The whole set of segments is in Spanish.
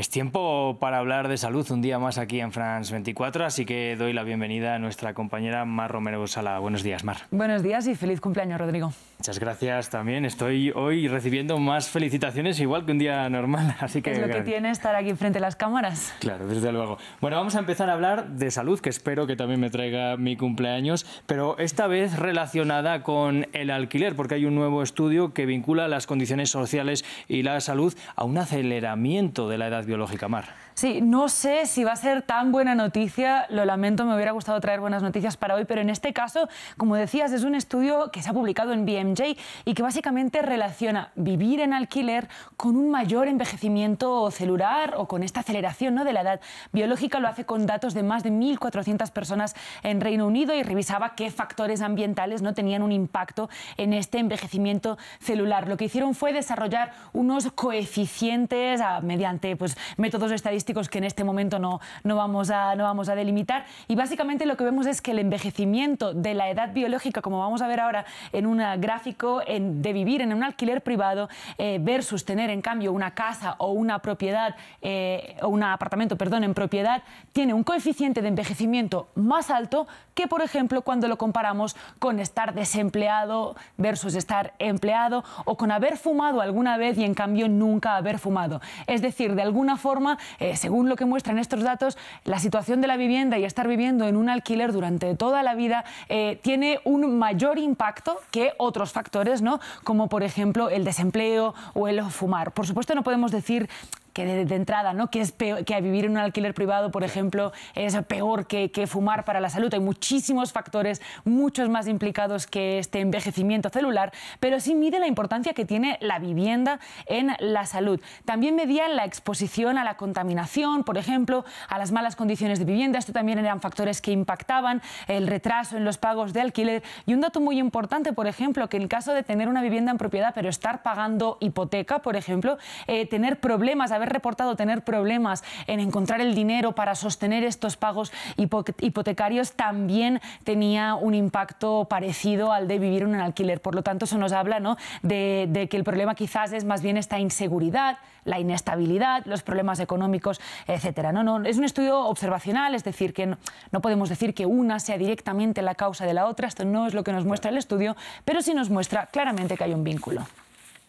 Es tiempo para hablar de salud un día más aquí en France 24, así que doy la bienvenida a nuestra compañera Mar Romero Sala. Buenos días, Mar. Buenos días y feliz cumpleaños, Rodrigo. Muchas gracias también. Estoy hoy recibiendo más felicitaciones igual que un día normal, así que... Es lo que tiene estar aquí frente a las cámaras. Claro, desde luego. Bueno, vamos a empezar a hablar de salud, que espero que también me traiga mi cumpleaños, pero esta vez relacionada con el alquiler, porque hay un nuevo estudio que vincula las condiciones sociales y la salud a un aceleramiento de la edad biológica mar. Sí, no sé si va a ser tan buena noticia, lo lamento, me hubiera gustado traer buenas noticias para hoy, pero en este caso, como decías, es un estudio que se ha publicado en BMJ y que básicamente relaciona vivir en alquiler con un mayor envejecimiento celular o con esta aceleración ¿no? de la edad biológica, lo hace con datos de más de 1.400 personas en Reino Unido y revisaba qué factores ambientales no tenían un impacto en este envejecimiento celular. Lo que hicieron fue desarrollar unos coeficientes ah, mediante pues, métodos estadísticos que en este momento no, vamos a, no vamos a delimitar. Y básicamente lo que vemos es que el envejecimiento de la edad biológica, como vamos a ver ahora en un gráfico de vivir en un alquiler privado eh, versus tener en cambio una casa o una propiedad eh, o un apartamento, perdón, en propiedad, tiene un coeficiente de envejecimiento más alto que, por ejemplo, cuando lo comparamos con estar desempleado versus estar empleado o con haber fumado alguna vez y en cambio nunca haber fumado. Es decir, de alguna forma eh, según lo que muestran estos datos, la situación de la vivienda y estar viviendo en un alquiler durante toda la vida eh, tiene un mayor impacto que otros factores, ¿no? como por ejemplo el desempleo o el fumar. Por supuesto, no podemos decir que de, entrada, ¿no? Que es vivir en un alquiler privado, por ejemplo, es peor que, fumar para la salud. Hay muchísimos factores, muchos más implicados que este envejecimiento celular, pero sí mide la importancia que tiene la vivienda en la salud. También medían la exposición a la contaminación, por ejemplo, a las malas condiciones de vivienda. Esto también eran factores que impactaban el retraso en los pagos de alquiler. Y un dato muy importante, por ejemplo, que en caso de tener una vivienda en propiedad, pero estar pagando hipoteca, por ejemplo, eh, tener problemas, reportado tener problemas en encontrar el dinero para sostener estos pagos hipotecarios también tenía un impacto parecido al de vivir en un alquiler. Por lo tanto, eso nos habla ¿no? de, que el problema quizás es más bien esta inseguridad, la inestabilidad, los problemas económicos, etcétera. No, no, es un estudio observacional, es decir, que no, podemos decir que una sea directamente la causa de la otra, esto no es lo que nos muestra el estudio, pero sí nos muestra claramente que hay un vínculo.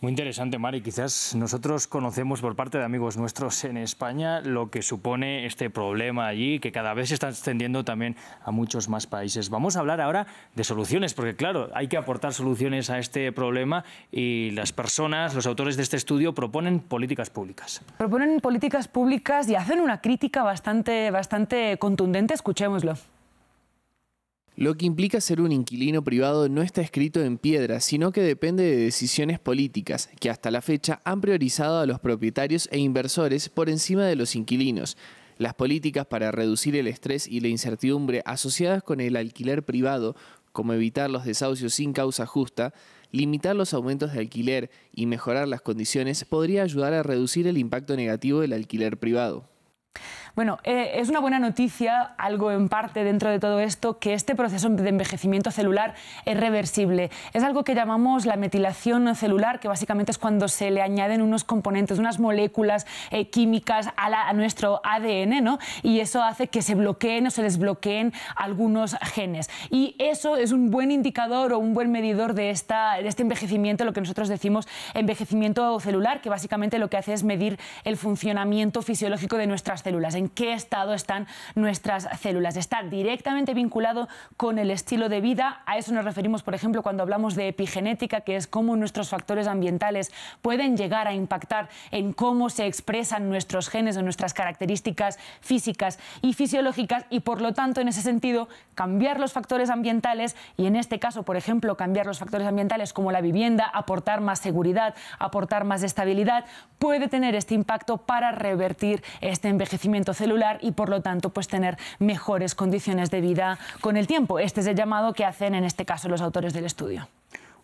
Muy interesante, Mari. Quizás nosotros conocemos por parte de amigos nuestros en España lo que supone este problema allí, que cada vez se está extendiendo también a muchos más países. Vamos a hablar ahora de soluciones, porque claro, hay que aportar soluciones a este problema y las personas, los autores de este estudio proponen políticas públicas. Proponen políticas públicas y hacen una crítica bastante, bastante contundente. Escuchémoslo. Lo que implica ser un inquilino privado no está escrito en piedra, sino que depende de decisiones políticas, que hasta la fecha han priorizado a los propietarios e inversores por encima de los inquilinos. Las políticas para reducir el estrés y la incertidumbre asociadas con el alquiler privado, como evitar los desahucios sin causa justa, limitar los aumentos de alquiler y mejorar las condiciones, podría ayudar a reducir el impacto negativo del alquiler privado. Bueno, eh, es una buena noticia, algo en parte dentro de todo esto, que este proceso de envejecimiento celular es reversible. Es algo que llamamos la metilación celular, que básicamente es cuando se le añaden unos componentes, unas moléculas eh, químicas a, nuestro ADN, ¿no? Y eso hace que se bloqueen o se desbloqueen algunos genes. Y eso es un buen indicador o un buen medidor de, esta, de este envejecimiento, lo que nosotros decimos envejecimiento celular, que básicamente lo que hace es medir el funcionamiento fisiológico de nuestras células en qué estado están nuestras células. Está directamente vinculado con el estilo de vida. A eso nos referimos, por ejemplo, cuando hablamos de epigenética, que es cómo nuestros factores ambientales pueden llegar a impactar en cómo se expresan nuestros genes o nuestras características físicas y fisiológicas y, por lo tanto, en ese sentido, cambiar los factores ambientales y, en este caso, por ejemplo, cambiar los factores ambientales como la vivienda, aportar más seguridad, aportar más estabilidad, puede tener este impacto para revertir este envejecimiento celular y por lo tanto pues tener mejores condiciones de vida con el tiempo. Este es el llamado que hacen en este caso los autores del estudio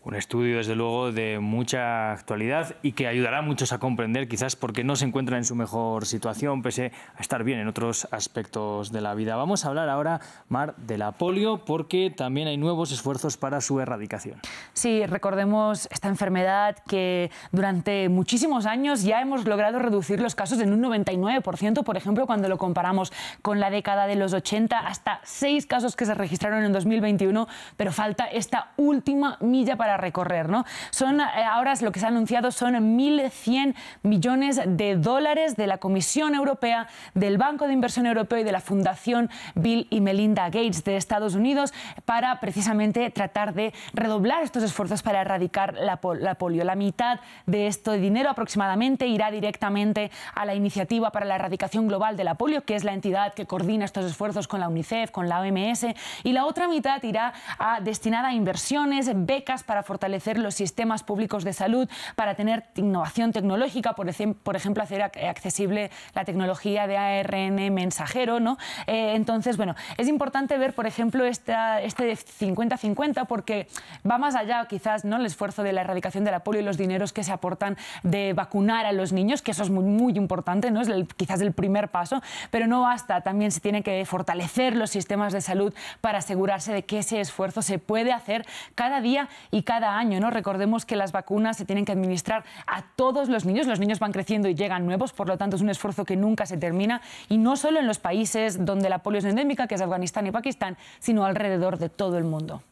un estudio, desde luego, de mucha actualidad y que ayudará a muchos a comprender, quizás porque no se encuentran en su mejor situación, pese a estar bien en otros aspectos de la vida. Vamos a hablar ahora, Mar, de la polio, porque también hay nuevos esfuerzos para su erradicación. Sí, recordemos esta enfermedad que durante muchísimos años ya hemos logrado reducir los casos en un 99%, por ejemplo, cuando lo comparamos con la década de los 80, hasta seis casos que se registraron en 2021, pero falta esta última milla para recorrer, ¿no? Son eh, ahora lo que se ha anunciado son 1.100 millones de dólares de la Comisión Europea, del Banco de Inversión Europeo y de la Fundación Bill y Melinda Gates de Estados Unidos para precisamente tratar de redoblar estos esfuerzos para erradicar la, polio. La mitad de este dinero aproximadamente irá directamente a la iniciativa para la erradicación global de la polio, que es la entidad que coordina estos esfuerzos con la UNICEF, con la OMS, y la otra mitad irá destinada a inversiones, becas para fortalecer los sistemas públicos de salud, para tener innovación tecnológica, por, por ejemplo, hacer accesible la tecnología de ARN mensajero. ¿no? Eh, entonces, bueno, es importante ver, por ejemplo, esta, este 50-50 porque va más allá quizás ¿no? el esfuerzo de la erradicación de la polio y los dineros que se aportan de vacunar a los niños, que eso es muy, importante, ¿no? es quizás el primer paso, pero no basta, también se tiene que fortalecer los sistemas de salud para asegurarse de que ese esfuerzo se puede hacer cada día y cada año, ¿no? Recordemos que las vacunas se tienen que administrar a todos los niños, los niños van creciendo y llegan nuevos, por lo tanto es un esfuerzo que nunca se termina y no solo en los países donde la polio es endémica, que es Afganistán y Pakistán, sino alrededor de todo el mundo.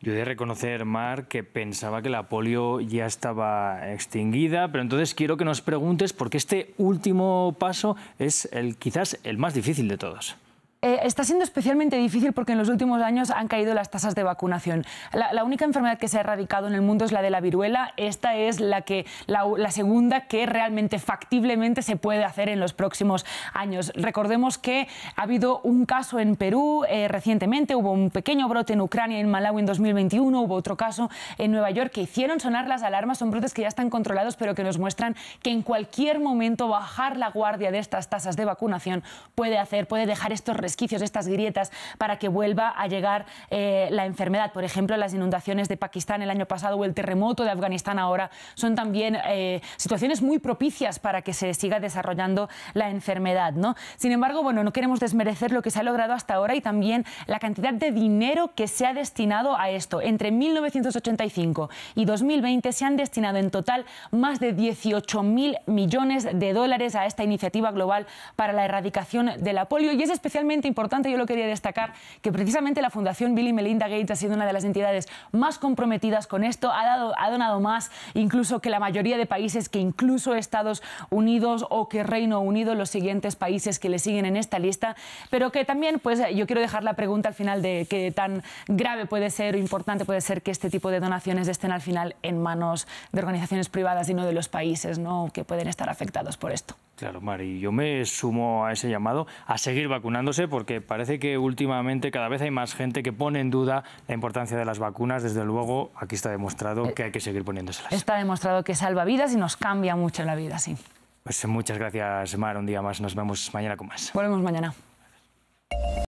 Yo he de reconocer, Mar, que pensaba que la polio ya estaba extinguida, pero entonces quiero que nos preguntes qué este último paso es el, quizás el más difícil de todos. Eh, está siendo especialmente difícil porque en los últimos años han caído las tasas de vacunación. La, única enfermedad que se ha erradicado en el mundo es la de la viruela. Esta es la, que, la, segunda que realmente factiblemente se puede hacer en los próximos años. Recordemos que ha habido un caso en Perú eh, recientemente, hubo un pequeño brote en Ucrania, en Malawi en 2021, hubo otro caso en Nueva York que hicieron sonar las alarmas. Son brotes que ya están controlados, pero que nos muestran que en cualquier momento bajar la guardia de estas tasas de vacunación puede hacer, puede dejar estos residuos de estas grietas, para que vuelva a llegar eh, la enfermedad. Por ejemplo, las inundaciones de Pakistán el año pasado o el terremoto de Afganistán ahora son también eh, situaciones muy propicias para que se siga desarrollando la enfermedad. ¿no? Sin embargo, bueno, no queremos desmerecer lo que se ha logrado hasta ahora y también la cantidad de dinero que se ha destinado a esto. Entre 1985 y 2020 se han destinado en total más de 18 mil millones de dólares a esta iniciativa global para la erradicación de la polio y es especialmente importante, yo lo quería destacar, que precisamente la Fundación Bill y Melinda Gates ha sido una de las entidades más comprometidas con esto, ha, donado más incluso que la mayoría de países, que incluso Estados Unidos o que Reino Unido, los siguientes países que le siguen en esta lista, pero que también, pues yo quiero dejar la pregunta al final de qué tan grave puede ser o importante puede ser que este tipo de donaciones estén al final en manos de organizaciones privadas y no de los países que pueden estar afectados por esto. Claro, Mar, y yo me sumo a ese llamado a seguir vacunándose porque parece que últimamente cada vez hay más gente que pone en duda la importancia de las vacunas. Desde luego, aquí está demostrado eh, que hay que seguir poniéndoselas. Está demostrado que salva vidas y nos cambia mucho la vida, sí. Pues muchas gracias, Mar. Un día más. Nos vemos mañana con más. Volvemos mañana.